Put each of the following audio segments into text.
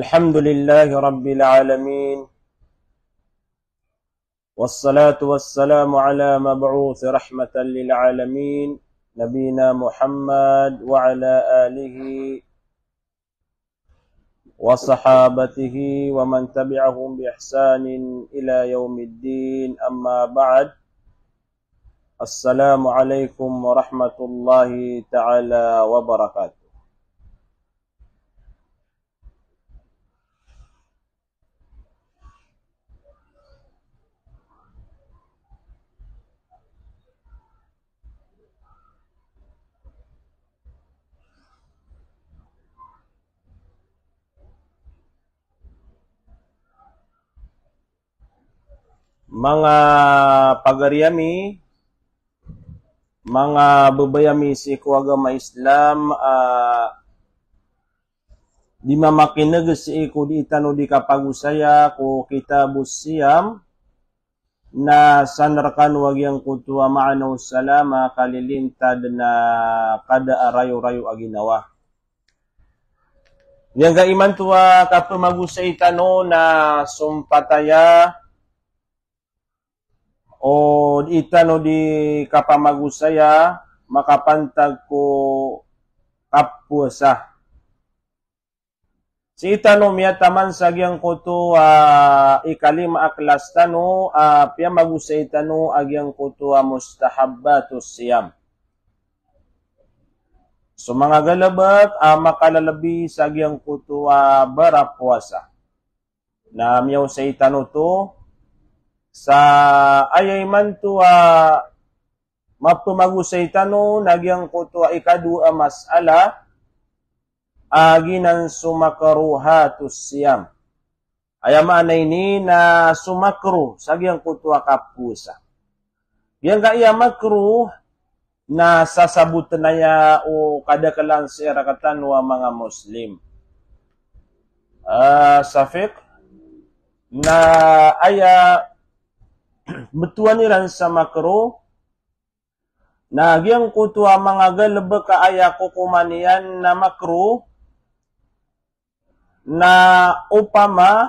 الحمد لله رب العالمين والصلاة والسلام على مبعوث رحمة للعالمين نبينا محمد وعلى آله وصحابته ومن تبعهم بإحسان إلى يوم الدين أما بعد السلام عليكم ورحمة الله تعالى وبركاته mga pagariyami, mga babayami si kuagama Islam, uh, di mamakinag si iku di itano di kapagusaya ko kitabus siyam, na sanarkan wag yang kutuwa maanaw salama kalilintad na kada arayo-rayo aginawa. Yang gaiman tuwa kapamagusay tano na sumpataya o itano di kapamagusaya makapantag ko sa Si itano miya taman sagyang ko to uh, ah, ikalima aklas tano uh, piya magusay tano agyang ah, ko to uh, mustahabbatus siyam. So mga galabat, uh, makalalabi sagyang ko to uh, barapuasa. Na miyaw sa itano to sa ayay mantuwa ah, mapumagusay tano nagyang kutwa ah, ikadua ah, masala aginan sumakaruha siyam. Ayaman ini na sumakru sagyang kutwa kapusa. Yang kaya makruh na sasabut na ya o kadakalan si rakatan wa mga Muslim. Uh, sa na aya betuan iran sama kero. Nah, yang kutua amang lebih ke ka ayah kukumanian nama kero. Na upama,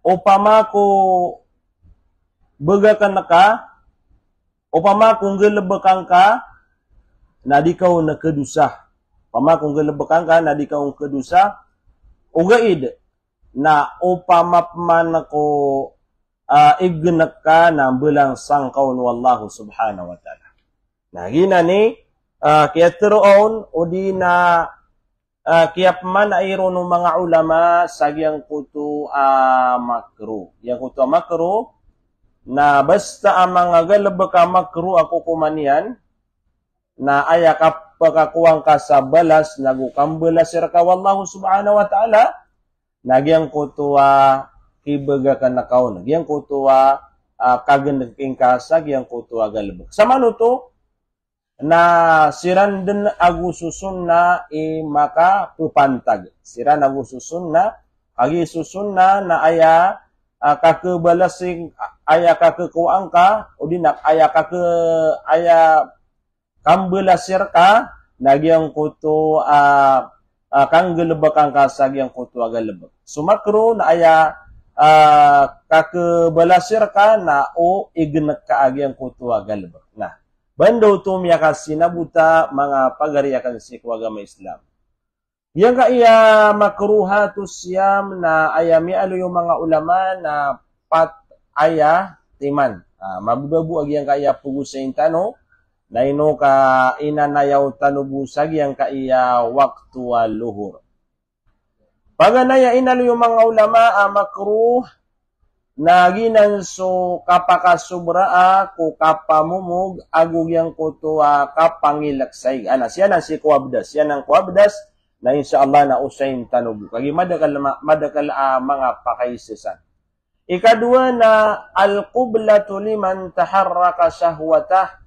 upama ku begakan kanaka, upama ku nge lebe kangka, na dikau na kedusah. Upama ku nge lebe kangka, na dikau kedusah. Uga id, na upama pemanaku Ah, iggnakka bulang sangkaun wallahu subhanahu wa ta'ala. na ni uh, ah, kiyatroon o di na uh, ah, kiyap man ayro ng mga ulama sagyang kuto uh, makro. Yang kuto makro na basta ang mga galaba ka makro ako kumanian na aya ka ka sa balas nagukang balas sir ka wallahu subhanahu wa ta'ala nagyang kuto uh, kibaga ka na kauna. Giyang kutuwa uh, kagan na kinkasa, giyang kutuwa galibok. Sa manu to, na siran din agususun na i maka Siran agususun na agi susun na na aya uh, kakebalasing aya kakekuang ka o dinak aya kake aya kambelasir ka nagi ang kuto uh, uh, kang gelebak ang kasagi ang kuto aga lebak. Sumakro na ayah Ah, ka ke belasir ka na o igne ka agen ko agal ber nah bando tu mi kasih na buta manga pagari ya kan si agama islam yang ka iya makruhatu siam na ayami alu yung mga ulama na pat aya timan ah, mabubabu agi yang ka iya pugusin tano na ino ka inanayau na yaw tanubu sagi yang ka iya waktu aluhur Paganaya inalo yung mga ulama ah, makruh na so kapakasubra ah, ko kapamumug agugyang kuto ah, kapangilaksay. Anas, yan ang si Kuwabdas. Yan ang Kuwabdas na Allah na usayin tanog. Kagi madakal, madakal ah, mga pakaisesan. Ikadua na al-qublatu liman taharraka sahwatah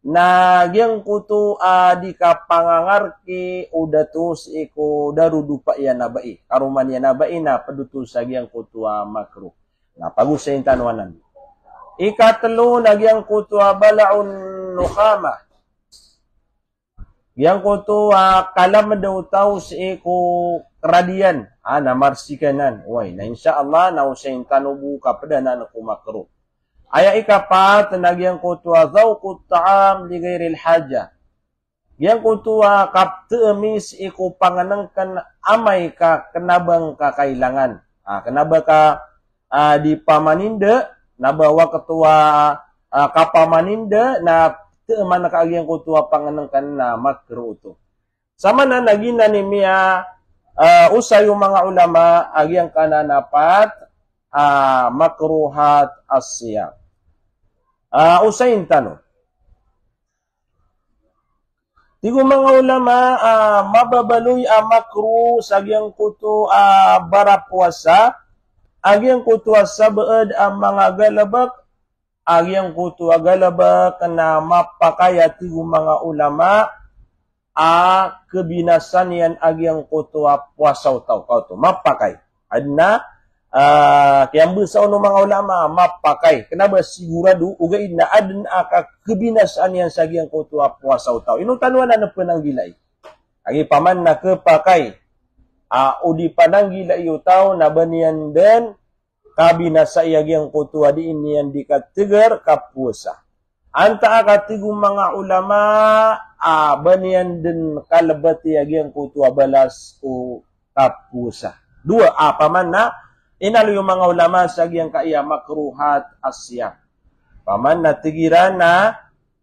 Nagyang kutu adika pangangarki udatus iku darudupa iya nabai. Karuman iya nabai na pedutus agyang kutu makro. Napagusayin tanwanan. Ikatlo nagyang kutu balaun nukhama. Yang kutu kalam dautaus iku radian. Ha, namarsikanan. Wai, na insyaAllah nausayin tanubu kapadanan kumakro. makro. Ayat ini kapal tentang yang kutua zauqut ta'am di gairil hajah. Yang kutua kap temis iku panganengkan amai ka kenabang ka kailangan. Ha, kenapa ka uh, di pamaninda, nabah wa ketua uh, ha, kapamaninda, na teman ka yang kutua panganengkan na makro itu. Sama na nagina ni miya, ha, uh, usayu mga ulama, agi yang kana napat, uh, makruhat asyam. ausentano. Ah, tigo mga ulama, uh, ah, mababaloy a makru sagyang kuto a uh, barapuasa, agyang kuto ah, a sabaad ang mga galabak, agyang kuto a na mapakaya tigo mga ulama, a kebinasan yan agyang kuto a puasaw tau kauto, mapakay. Adna, Ah, kiamba sauno mangaulama mapakai kenapa si guradu uga inna adn aka kebinasaan yang sagi yang kau tua puasa utau inu tanuan ana penang gilai agi paman nak kepakai a ah, udi padang gilai utau na banian den kabinasa yagi yang kau tua di ini yang dikategor kapuasa anta aka tigu ulama a ah, banian den kalebati yang kau tua balas u kapuasa dua apa mana? Inalo yung mga ulama sagyang kaiya makruhat asya. Paman na tigiran ah, ah, na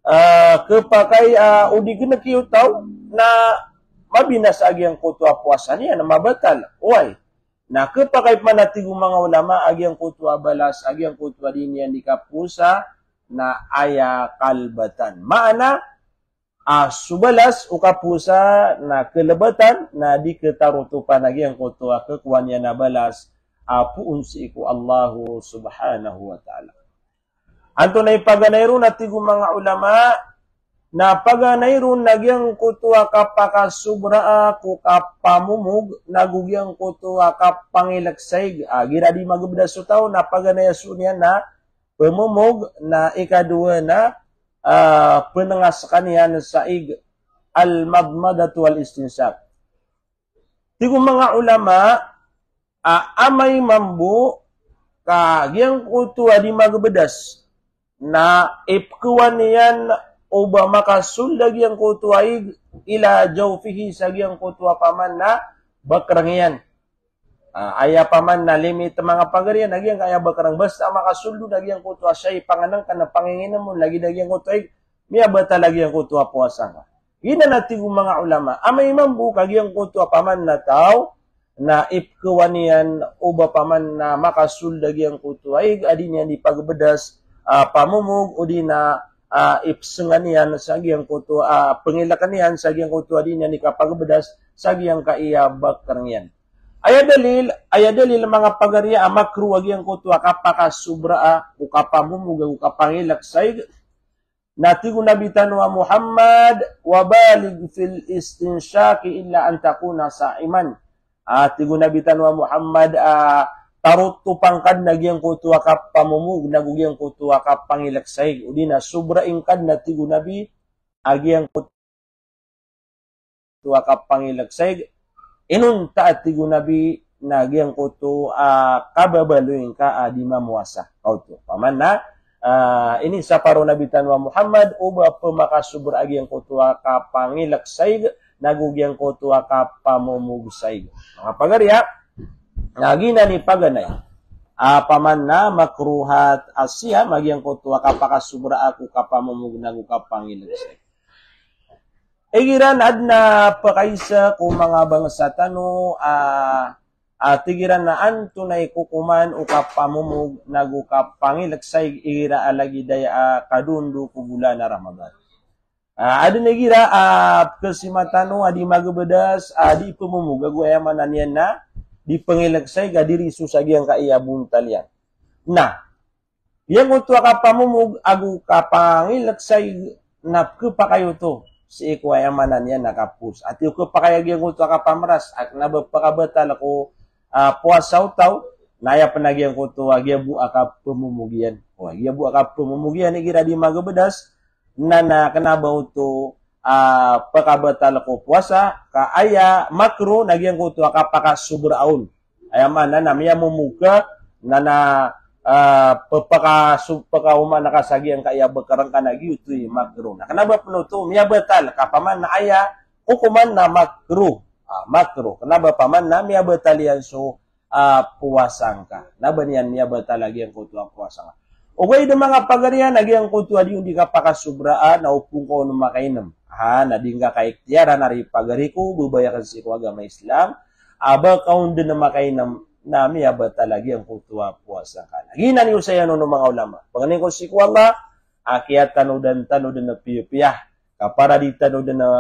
uh, kepakai uh, udi kena kiutau na mabinas agyang kutwa puasa niya na mabatal. Why? Na kepakai panatigo mga ulama agyang kutwa balas agyang kutwa din yan dikapusa na aya kalbatan. Maana uh, subalas ukapusa na kelebatan na di ketarutupan lagi yang kutua kekuannya na balas apuunsi ko Allahu subhanahu wa ta'ala. Anto na ipaganayro na tigo mga ulama na paganayro nagyang kutwa kapakasubra ako kapamumug nagugyang kutwa kapangilaksay agira ah, di magubda sutaw na paganayaso niya na pamumug na ikaduwa na uh, ah, penengas kaniya na saig al-madmadatu wal-istinsak. Tigo mga ulama, amai mambu kagiang kutu adi magbedas na ipkuan yan uba makasul lagi ang kutu aig ila jawfihi sagi ang kutu paman na bakrang Uh, aya paman na limit mga pagarian lagi ang kaya bakrang basta makasuldo lagi ang kutu siya ipanganang ka na panginginan mo lagi lagi ang kutu aig miya bata lagi ang kutu puasa ka. Gina natin mga ulama, amay mambu kagi ang kutu paman na tao, Na kewanian uba oh, paman na makasul dagi ang kutu ay adin yan ipagbedas uh, pamumug udi na uh, ipsungan yan sa giyang kutu uh, pangilakan yan sa giyang kutu adin yan ikapagbedas sa giyang kaiyabak karang yan Aya dalil, aya dalil mga pagariya ama kru agi ang kutu akapaka subra a ukapamumuga ukapangilak saig Nati ko nabitan wa Muhammad wa balig fil istinsyaki illa antakuna takuna sa'iman. iman Ah uh, Nabi Tanwa Muhammad ah uh, tarot tu pangkad nagi yang ko tuwa ka pamumu, nagugiyang ko tuwa ka Udi na subra ingkad nati tigo Nabi, agiyang ko tuwa ka pangilaksay. Inun ta at Nabi, nagi yang tuwa ah, kababaluin ingka adi ah, mamuasa. Kau tu. Paman na, uh, ini sa Nabi Tanwa Muhammad, ubah pumakasubra agiyang ko tuwa ka pangilaksay. nagugyang ko tuwa ka pamumugusay. Mga pagarya, nagina ni paganay. Apaman na makruhat asya magyang ko tuwa ka pakasubra ako kapamumugnag ka pangilagsay. Igiran ad na pakaisa ko mga bangsa tano ah at tigiran na antunay kukuman o kapamumug nagukapangilagsay ira alagi daya kadundo kubulan na Ramadan. Ah, ada lagi dah uh, kesimatan uh, ah, di maga bedas uh, ah, di pemumu gagu ayah mana ni di pengelak saya gadiri susagi yang kaya abu talian. Nah, yang untuk apa pamu agu kapang ilak saya nak ke pakai itu si ku mana ni nak kapus. Ati ku pakai lagi yang untuk apa meras aku nak berapa aku puasa tau. Naya penagi yang kutu agi abu akap pemumugian. Oh, agi abu akap pemumugian ni kira di maga bedas. Nana kena kinabaw to uh, pakabatal ko puasa ka aya makro yang ko to kapaka subraul ayam na na miya memuka nana na uh, pepaka subpaka uma nakasagi yang kaya bekarang ka nagi ito yung makro kenapa puno to miya batal kapaman na aya hukuman na makro ah, ha, makro kenapa paman na miya batal yan so uh, puasangka. Naba niyan niya bata lagi yang kutuwa puasangka. Ugay ng mga pagarian, nagyang kuntuan yung di ka pakasubraan, naupung ko nung makainam. Ha, na di ka kaiktiyara, nari pagari ko, bubayakan si ko agama Islam. Aba kaun din na makainam nami, aba talagi ang kuntua puasa ka. Naginan yung sayo ng mga ulama. Paganin ko si ko akiat tanu tanudan tanu na piyupiyah. Kapara di tanu na uh,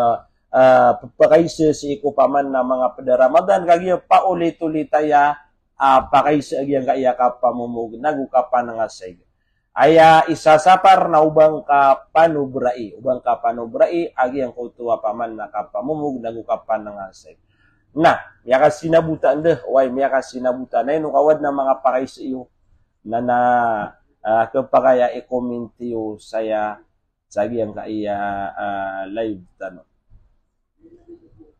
ah, pakaisa si ko paman na mga pada Ramadan, kagaya paulit-ulit taya, ah, uh, ah, pakaisa agyang kaya ka pamumug, nagukapan nga sayo aya isa sapar na ubang ka panubrai. Ubang ka panubrai, agi ang kutuwa paman na kapamumug nagukapan ng asay. Na, yaka sinabutan de, why yaka sinabutan na yun, kawad na mga pakay sa iyo na na uh, ah, kapakaya i-comment yo saya sagi ang kaiya uh, ah, live tano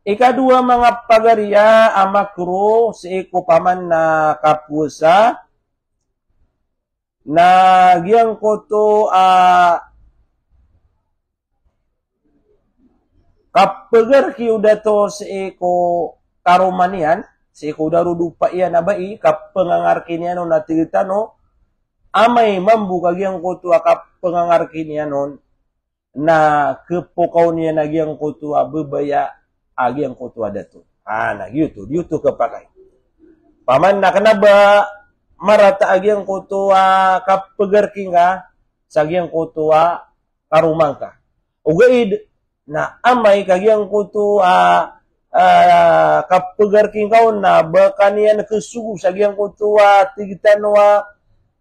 Ikadua mga pagariya amakro si iko na kapusa na giyang ko to uh, kapagar kiyo dato sa ha, iko karuman yan, sa iko daro lupa yan na ba i, kapangangar kiniyan na tilita no, amay mambu kagiyang ko to kapangangar kiniyan no, na kepokau niya na giyang ko to bebaya agiyang ko to dato. Ah, nag-YouTube, YouTube kapakay. Paman nak kanaba, marata agi ang kutua kapagar kinga sa agi ang kutua karumang ka. Ugaid na amay kagi ang kutua uh, ah, kapagar kinga na baka niya nakasugo sa agi ang kutua tigitanwa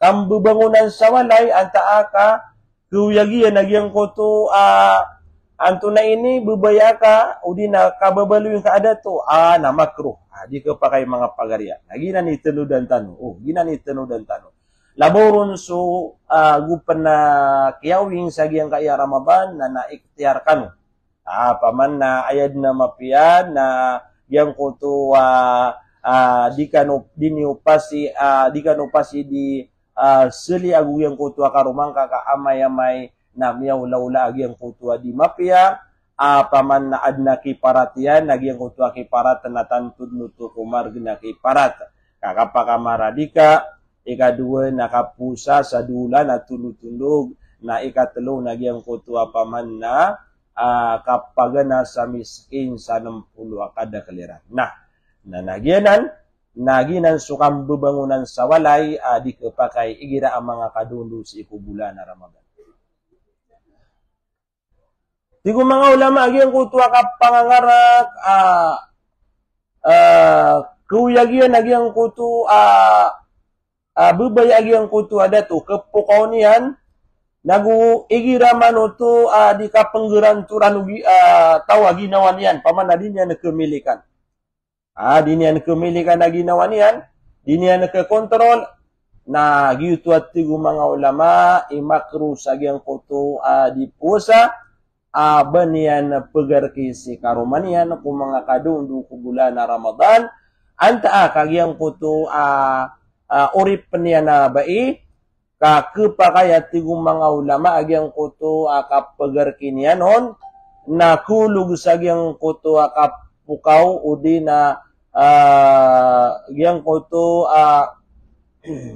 kambubangunan sa walay ang taaka kuyagi yan agi ang kutua uh, antuna ini bebayaka udina ka babalu yang ada tu ah nama makruh ah di ke pakai mangap pagaria lagi nan tenu dan tanu oh lagi ni tenu dan tanu laborun su ah gu pena kiawing sagi yang kaya ramaban. Nana na Apa ah paman na ayad na na yang kutu ah ah di kanu di niupasi ah di kanu pasi di Uh, seli agu yang kutu akan rumang kakak amai-amai Nam yang ulah-ulah lagi yang kutua di mafia. Apa man na adna ki paratian lagi yang kutua ki parat na tantud nutu kumar gina ki parat. Kakapa kamaradika. Ika dua nakapusa sadula na tunutundug. Na ika telung lagi yang kutua man na uh, kapagana sa miskin sa 60 akada kaliran. Nah, na nagyanan, naginan sukam bubangunan sa walay, uh, di igira ang mga kadundo na Ramadan. Tigo mga ulama agian ko tuwa ka pangangarak a uh, uh, agian gyud na ko tu a uh, bubay gyud ko tu adat uh, kepukaunian nagu igira mano tu a di ka penggeran turan ugi a uh, tawa ginawanian paman adinya na kemilikan ah uh, dinian kemilikan na ginawanian dinian na kekontrol na gyud tu at ulama imakru sagian gyud ko tu a di pusa abaniyan pagarkisi karumaniyan ku mga kadungdu ku bulan na Ramadan anta a kagyang kuto uh, uh, urip niya na bai ka kupakaya tigong mga ulama agyang kuto uh, kapagarkinian hon na kulog sa agyang kuto uh, kapukaw udi na uh, agyang a uh,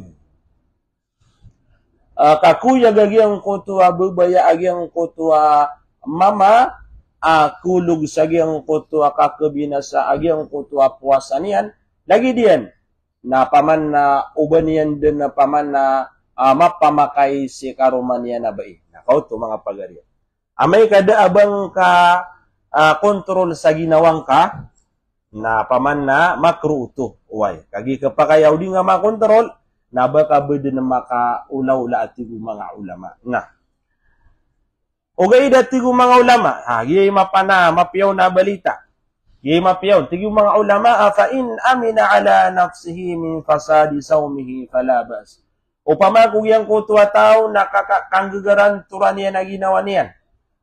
uh, kakuya gagyang kuto uh, bubaya agyang kuto uh, mama akulog sa giyang kutua kakabina sa agiyang kutua puwasan yan. Lagi diyan, na paman na uban yan din na paman na uh, mapamakay si karuman na bai Nakaw to mga pagariyan. Amay kada abang ka uh, kontrol sa ginawang ka na paman na makruto uway. Kagi ka pa kayaw di nga makontrol na baka bede na makaulaw-ula at mga ulama. Nga. Ugay dati kong mga ulama, ha, giyay mapana, mapiyaw na balita. Giyay mapiyaw. Tigi mga ulama, ha, fa in amina ala nafsihi min fasadi saumihi falabas. Upama kung yang ko tuwa tao, nakakanggugaran turan niya na ginawa niyan.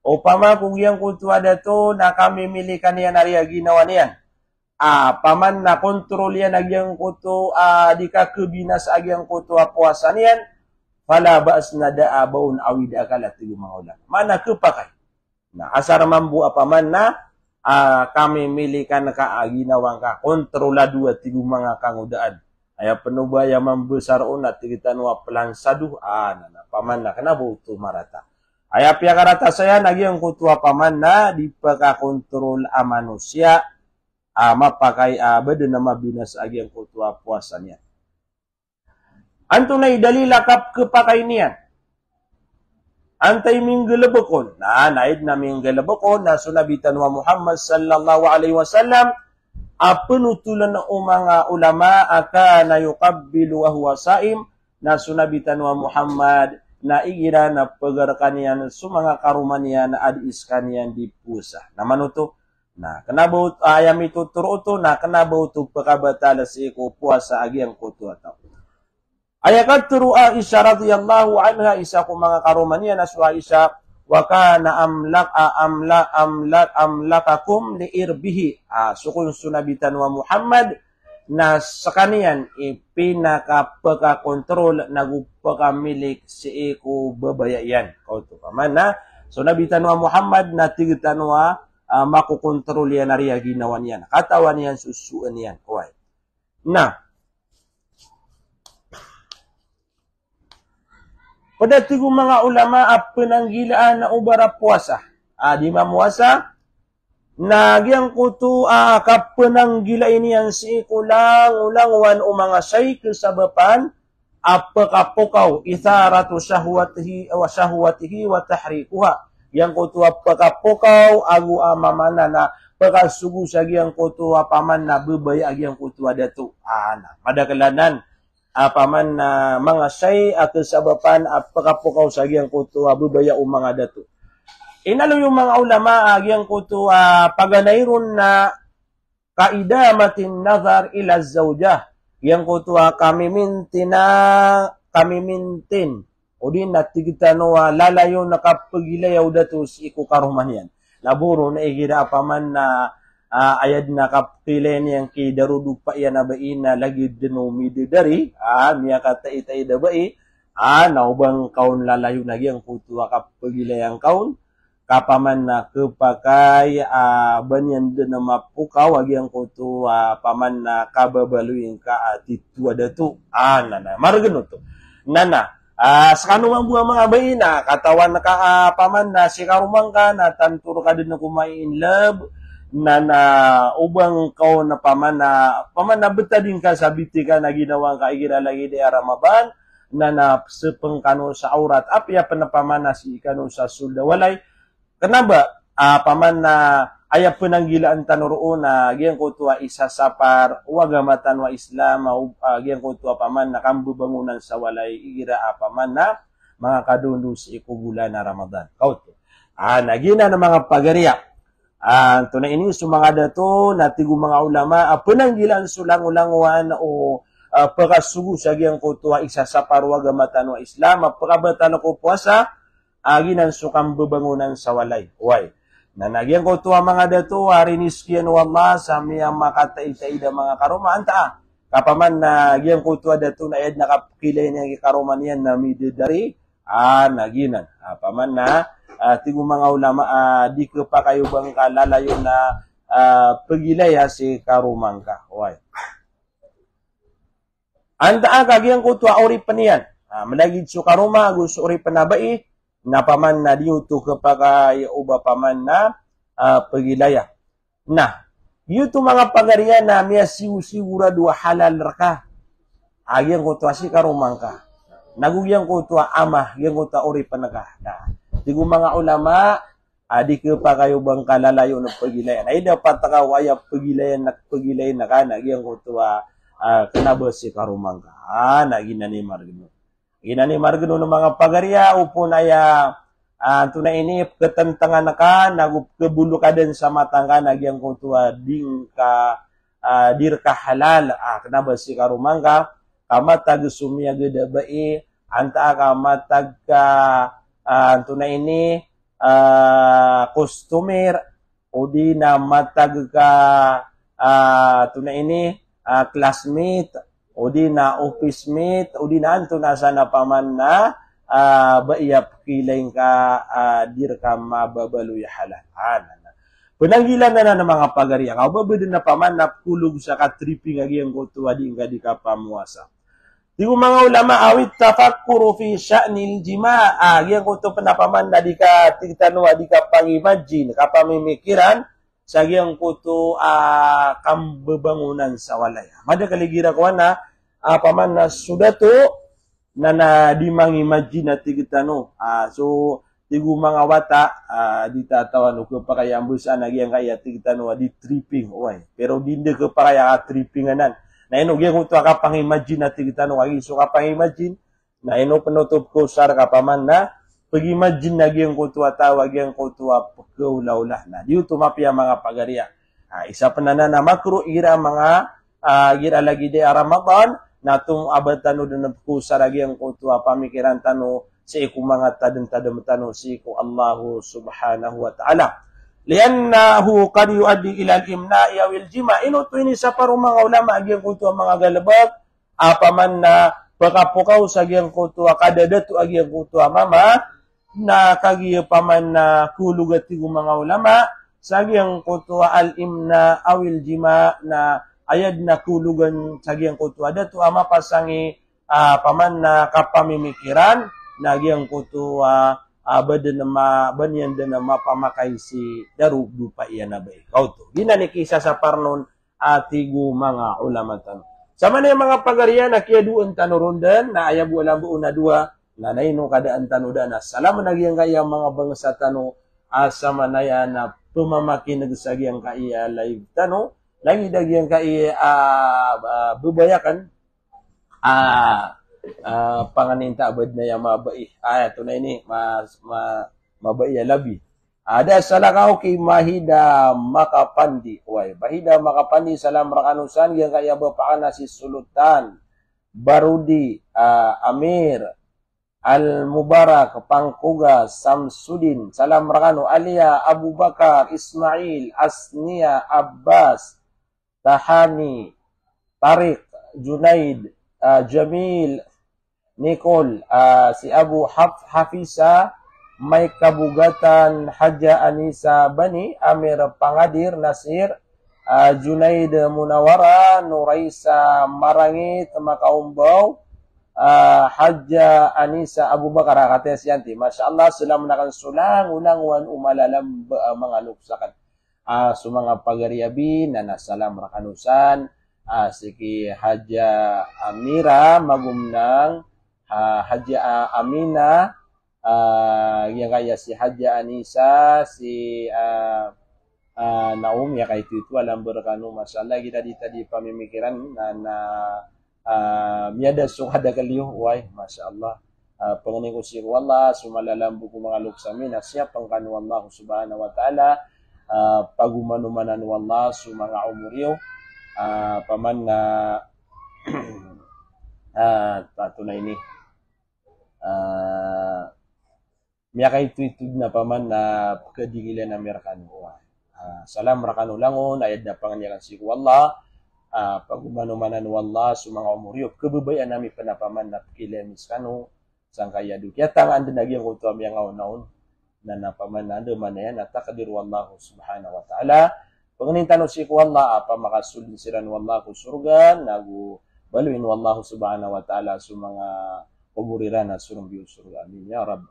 Upama kung yang ko tuwa dato, nakamimilikan niya na riya ginawa niyan. Ah, paman na kontrol yan agyang kuto, ah, di ka kebinas agyang kuto puasa niyan. fala ba'as nada abaun awid akala tilu maulan. Mana ke pakai? Nah, asar mambu apa mana uh, kami milikan ka agina wangka kontrola dua tilu manga kangudaan udaan. Aya penubah yang membesar unat tiritan wa pelan saduh an. Ah, nah, paman nah kenapa utuh marata? Aya piaga rata saya nagi yang kutu apa mana di kontrol amanusia. Ama ah, pakai abad dan nama binas agi yang kutu puasanya. Anto dalila idalila kap kapakay niya. Antay ming galabakon. Na naid na ming galabakon na sunabitan wa Muhammad sallallahu alaihi wasallam apenutulan na mga ulama aka na yukabbilu wa huwa saim na sunabitan wa Muhammad na igira na pagarkan yan sumanga karuman yan na adis kanyan di pusa. Naman ito, na kanabaw ayam ito turuto na kanabaw ito pakabatala si ko puasa agyang atau. Ay akadturu Aisha radiyallahu anha, isa ko mga karumanian na si Aisha, wa kana amlak amla amla amlakakum li irbihi. Ah, sukun sunabitan wa Muhammad na sa kaniyan ipinakapakakontrol nagupakamilik si iko babayayan. Kauto ka man na. So nabitan wa Muhammad na tigitan wa uh, makukontrol yan na riya ginawan yan. Katawan yan, susuan yan. Okay. Na, Pada tu mga ulama apa nang gila na ubara puasa. Ah di mamuasa nagyang kutu ah kapo nang gila ini yang si kulang ulang wan umanga saikil sababan apa kapo kau ratu syahwatihi wa syahwatihi wa tahriquha. Yang kutu apa kapo kau agu amamana na pakasugu sagi yang kutu apa man na bebaya agi yang kutu ada tu. Ah nah pada kelanan apaman na mga say at sabapan apakapukaw sa giyang kuto abubaya o mga dato. Inalo yung mga ulama agiyang kuto uh, paganayron na kaidamatin nazar ila zawjah. Yang kuto uh, ah, kami mintin na kami mintin. O din natigitano uh, lalayo nakapagilayaw dato si ikukaruman yan. Laburo na igira apaman na uh, ayat na kapilen yang ki darudu pa iya na bai na lagi denomide dari ah uh, mia kata ita ida bai ah ha, uh, naubang kaun lalayu lagi yang kutu akap pegila yang kaun kapaman na kepakai ah uh, ban yang denama puka wagi yang kutu ah uh, paman na kababalu yang ka atitu ada tu ah uh, nana margenu tu nana Ah, uh, sekarang mang buang mang abai katawan ka uh, paman na si karumang ka na tantur love na na ubang kao na pamana beta din ka sa ka na ginawang kaigira lagi di aramaban na na sepeng kanu sa aurat apya panapamana si kanu sa walay kenapa uh, paman na aya penanggilaan tanuro na giyang ko tua isa sapar wagamatan wa islam uh, giyang ko tua paman na kambu bangunan sa walay igira apaman na mga kadundos ikugula na ramadan kaut ah nagina ng mga pagariya Uh, ah, ito na ini sumanga dato natigo mga ulama ah, nang penanggilan sulang ulangwan o uh, ah, pakasugu sagi ang kutuha isa sa parwaga matano Islam pakabatan ko puasa agi nang sukam bebangunan sa walay why nanagyan ko tuwa mga dato ari niskian wallah sami ang makataitaida mga karumaan anta kapaman na giyang ko tuwa dato na ed nakapilay niya karuman niyan na mididari ah naginan apaman na uh, ah, tengok mga ulama uh, ah, di kepakai ubang kala layu na uh, ah, pergilah ya si karumangka. Wai. Anta ang kagiyang ko tua ori penian. Uh, Menagi su karuma gus ori penabai. Napaman na di utu kepakai uba paman na uh, pergilah ya. Nah. Yutu mga pangarian na miya siwusigura dua halal raka. Agi yang kutuwa si karumangka. Nagugi yang kutuwa amah yang kutuwa uri penegah. Nah tigu mga ulama adi ke parayo bang kalalayo na pergi lain ai da patra waya pergi lain nak pergi lain nak ana gi ang tua uh, kena besi karumang ka ana ah, margino gi margino na mga pagaria upo na ya uh, ah, na ini ketentangan nak ana kebulu kaden sama tangga kan? na gi ang ah, ding ka uh, dir ka halal ah, kena besi karumang ka kama tag sumia gede anta kama tag ka uh, ah, tuna ah, ah, ini uh, kostumir udi na matag ka uh, tuna ini uh, classmate udi na office mate udi na anto sana paman na uh, baiyap kiling ka uh, dir ka mababaluy ya halahan Penanggilan na ng mga pagariya. Kau ba ba na paman na kulog sa katripi nga giyang kotwa di nga di ka pamuasa di rumah ulama awit tafakkur fi sya'ni al yang kutu pendapaman ah, mana ah, ka kita nu adi ka pangi majin kapa memikiran sagi yang kutu akan berbangunan sawalaya mada kali gira ko ana apa mana sudah tu nana di mangi majin ati kita nu so di rumah wata ah di tatawan ko pakai yang nagi yang kaya ati kita nu adi tripping oi pero dinde ke pakai yang tripping anan ah, na eno gyud ko akapang-imagine at tigitanong agi so kapang-imagine na eno penutup ko sar kapaman na pag-imagine na gyud ko tuwa tawag gyud ko tuwa pagkaulaw-lah na diyo tumapya mga pagariya ah, isa pa na na makro ira mga ah, gira lagi de Ramadan natong abad tano na kusar agi ang kutuwa pamikiran tano sa si iku mga tadam tadam tano si iku Allahu subhanahu wa ta'ala liannahu qad yuaddi ila al-imna'i aw al-jima' ino tuini sa paro mga ulama agyan ko ang mga galabag apaman na pakapukaw sa agyan ko to kadadato agyan ko to mama na kagiyo paman na kulugat ti mga ulama sa agyan ko to al-imna aw al-jima' na ayad na kulugan sa agyan ko to adato ama pasangi uh, ah, paman na kapamimikiran na agyan ko to uh, ah, abada na ma banyanda na mapamakay si daru pa iyan na ba ikaw to. Ginanikisa sa parnon atigo mga ulamatan. Sama na yung mga pagarian na kaya doon tanorundan na ayabu alam buo na dua na naino kadaan tanodan na salam nagyang kaya mga bangsa tano asama ah, na yan na pumamaki nagsagyang kaya live tano lagi dagyang kaya uh, uh, bubayakan ah uh, Ah, panganin tak benda yang mabai ah ya, tu nai ni ma mabai ya labi ada ah, salah kau ki mahida Makapandi. pandi wai mahida Makapandi pandi salam rakanusan yang kaya bapa nasi sultan barudi uh, amir al mubarak pangkuga samsudin salam rakanu alia abu bakar ismail asnia abbas tahani tarik junaid uh, jamil Nikol uh, ah, si Abu Haf Hafisa mai kabugatan Haja Anisa Bani Amir Pangadir Nasir uh, Junaid Munawara Nuraisa Marangi Temaka Umbau uh, Haja Anisa Abu Bakar kata si Anti Masya Allah menakan sulang unang wan umalalam uh, mengalup sakan uh, sumang pagariabi nana salam rakanusan uh, siki Haja Amira magumnang uh, Haji uh, ah, Aminah ah, uh, yang kaya si Haji Anisa si uh, uh, Naum yang kaya itu itu alam berkanu masalah kita di tadi pemikiran dan uh, uh, ada suka ada keliu wah masya Allah uh, pengenai kusir Allah dalam buku mengaluk sami nasiap pengkanu Allah subhanahu wa ta'ala uh, pagumanumanan Allah sumaga umuriyo Uh, paman na uh, uh, na ini Ah, miyakay tweet na paman mana pagkadigilan ng Amerikan Uwan. Uh, salam rakan ulangon, ayad na pangyalan si Wala. Uh, ah, Pagumanumanan Wala, sumang umuryo, kababayan namin panapaman na pagkilan ni Skano, sang kaya do. Kaya tangan din naging kung tuwam yung naon na napaman na ando man yan at takadir Wallahu subhanahu wa ta'ala. Pagkanintan si Wala, apa makasulin sila Allah Wallahu surga, nagu baluin Wallahu subhanahu wa ta'ala sumang ah, kuburirana surum bi usrul amin ya rab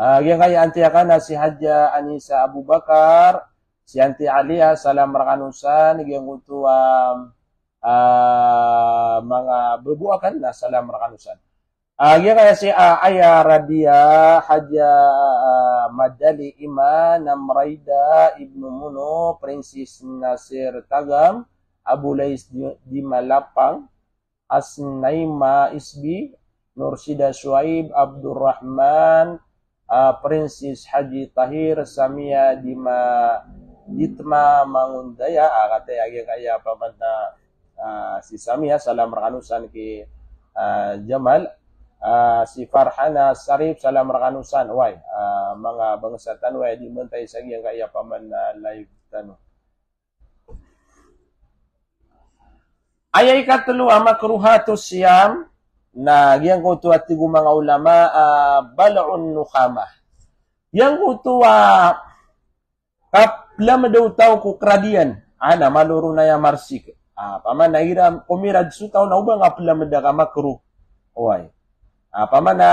ah ha, uh, yang kaya anti akan nasihat ja anisa abu bakar si anti ali ah, salam rakanusan yang kutu um, uh, mga berbuakan na salam rakanusan ah ha, kaya si uh, ayah radia haja uh, madali iman Raida ibnu muno princess nasir tagam Abu Lais di Malapang Asnaima Isbi Nursida Suaib, Abdurrahman, uh, Prinsis Haji Tahir, Samia Dima, Ditma Mangundaya, uh, kata yang agak kaya apa mana uh, si Samia, salam rakanusan ke uh, Jamal, uh, si Farhana Sarif, salam rakanusan, wai, uh, mga bangsa tanwa, di mentai sagi yang kaya apa mana live tanwa. Ayat ikat telu amakruhatus siam, na yang ko tuwa tigu mga ulama uh, ah, balon nukama. Yang ko tuwa ah, kapla madaw tau ko kradian ana ah, maluro na yang marsik. Ah, pama na ira komirad su tau na ubang kapla madaw kama kru. Oy. Ah, pama na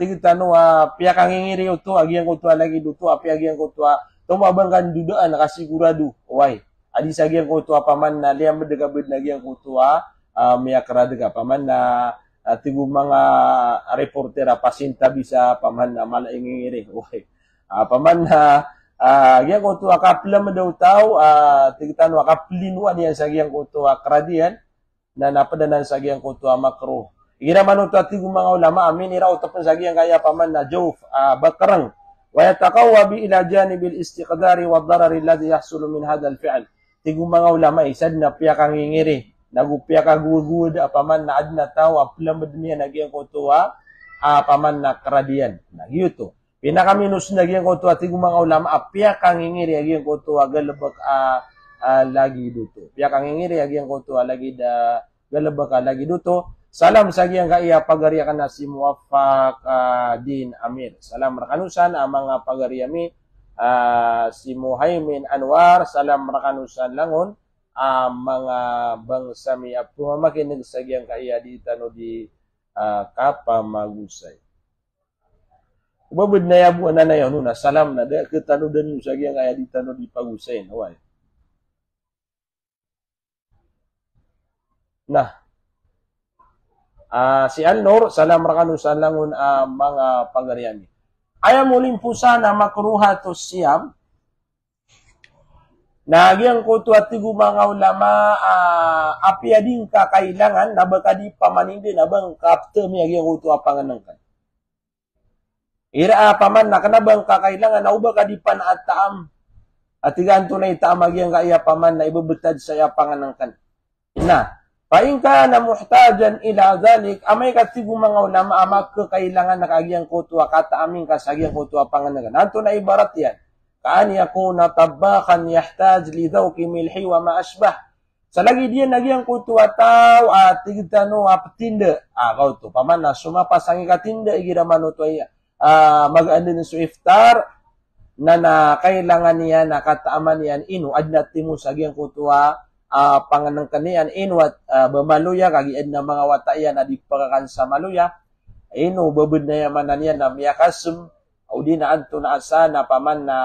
tigu tanu a piyakang ingiri utu agi yang ko tuwa lagi duto, api agi yang ko tuwa tau mabang kan dudaan kasih guradu. Oy. Adi sagi yang ko tuwa paman na liam madaw kabud lagi yang ko tuwa Uh, Mia kerada ke paman na at yung mga reportera ah, pasintabi sa paman na malaingingiri. Okay. Uh, ah, paman na uh, ah, gyan ko to akapla mo daw tao uh, tigitan mo akaplinuan yan sa gyan ko to akradian na napadanan sa gyan ko to makro. Ira man ito at yung mga ulama amin ira utapon sa gyan kaya paman na jof uh, bakarang ويتقوى إلى جانب الاستقدار والضرر الذي يحصل من هذا الفعل. Tigung mga ulama, isad na piya kangingiri. Lagu piaka gua-gua dia apa man nak adna tahu apa lam bedemia nak gian kau ha? apa man Na keradian. Nah gitu tu. Pina kami nus nak gian kau tua tigo mang ulam apa kang ingir ya gian kau tua ha? gelebek a ha? lagi itu tu. Pia kang ingir ya gian kau lagi da gelebek a lagi itu tu. Salam sagi yang kaya pagari akan nasi muafak din amir. Salam rakanusan amang pagari kami si muhaimin anwar. Salam rakanusan langun. uh, mga bangsa mi apo makinig sa giyang kaiyadita no di uh, ah, kapamagusay. magusay. Ubabod na yabu na na yun, na salam na, dahil ketanudan yung sa giyang ayadita no di pagusay. Naway. Nah, Uh, si Al-Nur, salam rakanu salangun uh, ah, mga pangariyami. Ayamulim po sana makruha to siyam Na agian ko tu ati gumang ulama a api ading ka kailangan na ba kadi pamaning din abang kapte mi agian ko tu apa ngan kan. Ira a paman na kana bang ka kailangan na uba kadi pan atam. Ati ganto na ita magian ka iya paman na ibebetad saya panganang kan. Na pa in ka na muhtajan ila zalik amay ka ti gumang ulama ama ka kailangan na kagian ko tu akata amin ka sagian ko tu apa ngan kan. Anto na ibarat yan kan yakuna tabakhan yahtaj li dhawqi milhi wa ma asbah selagi dia nagi yang kutu atau ah tigita ah, apa ah, tinda ah kau tu pamana semua pasangi ka tinda igi ramano tu ya ah mag andin su iftar nana kailangan niya nakataaman yan inu adnat timu sagi yang kutu ah uh, ah, panganang kanian inwat uh, bemaluya kagi edna mga wataya na diperakan sa maluya inu bebenda ya, ya, ya. yang mana niya na miyakasem audina antun asa na paman na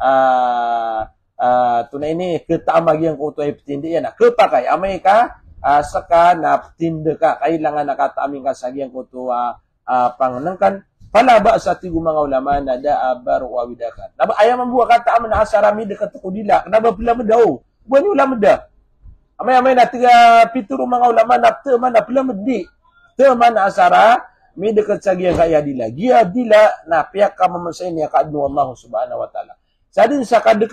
uh, tunai ni ke tambah yang kau tuai petinde ya nak ke pakai Amerika uh, sekarang nak petinde ka kailangan nak kata amin kasagi yang kau tua uh, pangenang kan pala ba sa ti gumang ulama na abar wa widaka ayam mambua kata amin asarami dekat tukudila kenapa pula medau oh, bukan ulama da amai amai nak tiga pitu rumah ulama nak mana pula medi te asara mi dekat yang kaya dila dia ya dila nah pihak kamu mesin ya kadu Allah subhanahu wa Sadin sa kada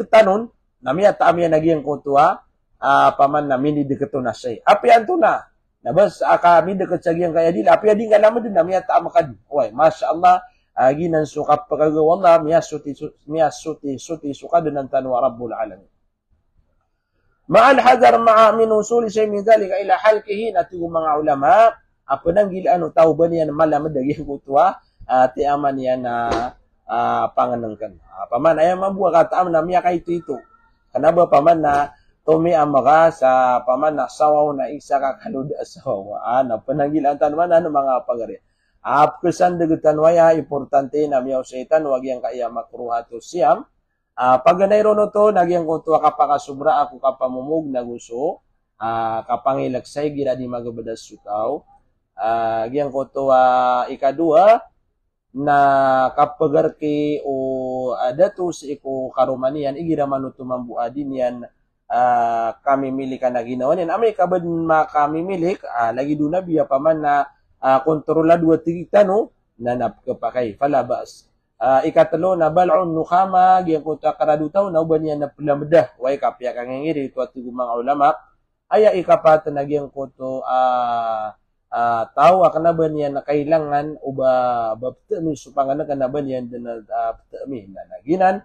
nami at ami yang nagiyang kutua, uh, ah, paman nami ni deketo na siya. Apa yan to na? Nabas, ah, kami deket sa giyang kaya dila. Apa yan din ka naman din, nami at ama ka din. Uy, Masya Allah, agi ah, nan suka pagagawa Allah, miya suti, miya suti, suti suka din ang tanwa Rabbul Alam. Ma'al hadar ma'a min usuli siya min dalika ila halkihi nati mga ulama, apa nang gila ano, tau ba niya na malamad, nagiyang kutua, ati aman niya na, uh, Ah, panganangkan. Ah, paman ayam mabuwa kataam na miya kay tito. Kanaba paman na tumi amaka sa paman na sawaw na isa kakalud asawa. Ah, napanangilan tanman ano mga pagari. Apkusan dagutan waya importante na miyaw saitan wag yang kaya makruha to siyam. Uh, ah, pag nairon to, nagyang ko to kapakasubra ako kapamumug na gusto, uh, kapangilagsay, gira di magabada sukaw. Uh, giyang kotoa uh, ikadua, na kapagarki o adato sa iko karumanian igi raman utu mambu adin yan uh, kami milik na ginawan yan amay kabad ma kami milik uh, lagi doon na biya paman na uh, kontrola dua tigita no na napakapakay falabas uh, ikatlo na balon nukama giyang kuta karadutaw na uban yan na pulamdah way kapya kangingiri ito at ulama ay ikapat na giyang kuto uh, uh, ah, tawa ah, kanaban yan na kailangan o ba babtami supangan na kanaban yan na babtami na naginan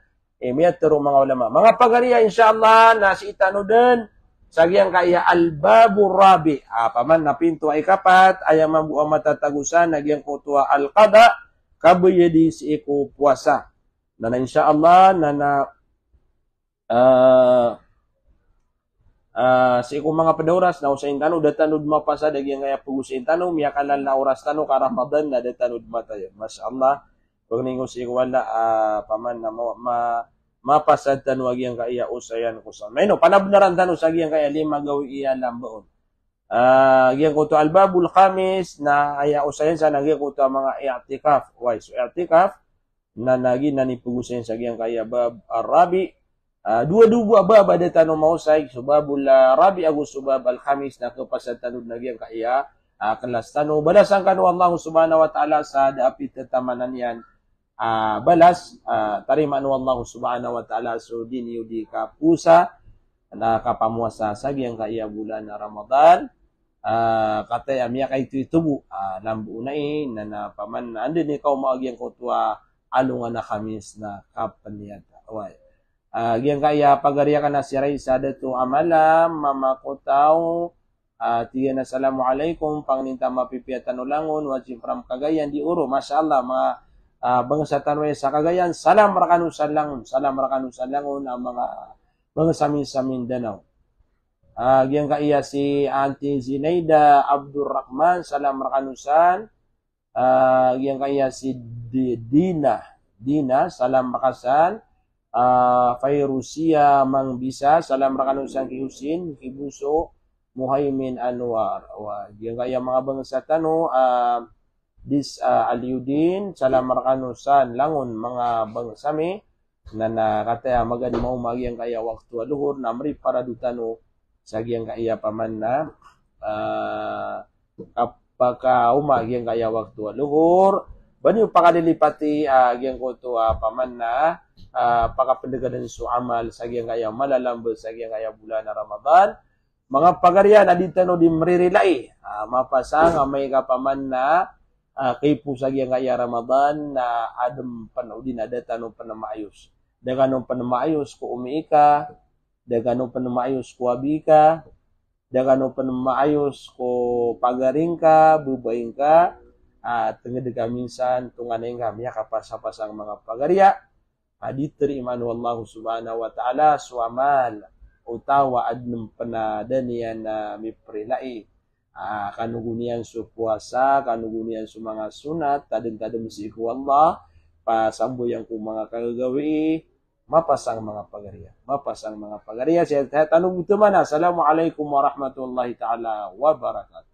emiyat eh, tero mga ulama. Mga pagariya insyaallah nasi itano din sagyang kaya albabu rabi apaman ah, na pinto ay kapat ayang mabuang matatagusan nagyang kutua alqada kabuyedi si iko puasa na na insyaallah na na uh, Uh, sa ikong mga padaoras na usain tanong datanod mapasa dagyan kaya pugusin tanong miya kanal na oras tanong ka Ramadan na datanod matayo mas Allah pag ningon si wala uh, paman na ma, ma mapasad tanong agyan kaya usayan ko sa meno panabnaran tanong sa agyan kaya lima gawi iya lambaon uh, ah, agyan ko to albabul khamis na aya usayan sa nagyan ko to mga i'tikaf why so i'tikaf na nagi na ni pugusin sa agyan kaya bab arabi Ah, dua dua buah bab ada tanah mausai sebabul ah, rabi agus sebab al khamis nak pasal tanu nabi yang kaya uh, ah, tanu balas angkan Allah subhanahu wa taala sad api tetamanan yang balas uh, terima Allah subhanahu wa taala sudin yudi kapusa nak kapamuasa sabi yang kaya bulan ramadan Uh, kata yang miak itu itu bu uh, nambu nai nana paman anda ni kau mau lagi yang kau tua alungan kami sna kapan ni ada Uh, ah, yang kaya pagariakan nasirai sadatu amala mamakutaw uh, tiyan assalamu alaikum pangninta mapipiatan ulangon wajib from kagayan di uro masyaallah mga uh, ah, bangsa tanway sa kagayan salam rakanu langon, salam rakanu langon, ang mga bangsa min sa Mindanao uh, ah, yang kaya si Auntie Zinaida Abdurrahman salam rakanusan uh, yang kaya si Dina Dina salam rakasan uh, Fairusia Mang Bisa salam rakanun sang kihusin kibuso Muhaimin Anwar wa yang kaya mga bangsa tano uh, ah, this uh, ah, aliudin salam rakanun san langon mga bangsa mi na nakataya magan mao magiyang kaya waktu aluhur na namri para dutano sa giyang kaya paman na uh, kapag umagyang kaya waktu aluhur banyu pakalilipati uh, eh, ah, agyang ko to uh, ah, paman na uh, ah, pakapendagadan su amal sa agyang kaya malalambal sa agyang kaya bulan na Ramadan mga pagarya na dito no di mririlay uh, mapasang may kapaman na uh, kay pusagya kaya Ramadan na uh, adam panaudin na data no panamayos dagano panamayos ko umiika dagano panamayos ko abika dagano panamayos ko pagaring ka bubaing ka Ah, tengedegaminsan tungganeng kami ya, kapas pasang mga pagariya adi ah, teriman wallahu subhanahu wa taala suamal utawa adnem penadanian na ah, miprilai ah kanugunian su puasa kanugunian su mga sunat tadin tadem si ku Allah pasambo yang ku mga kagawi mapasang mga pagariya mapasang mga pagariya sehat-sehat anu butuh assalamualaikum warahmatullahi taala wabarakatuh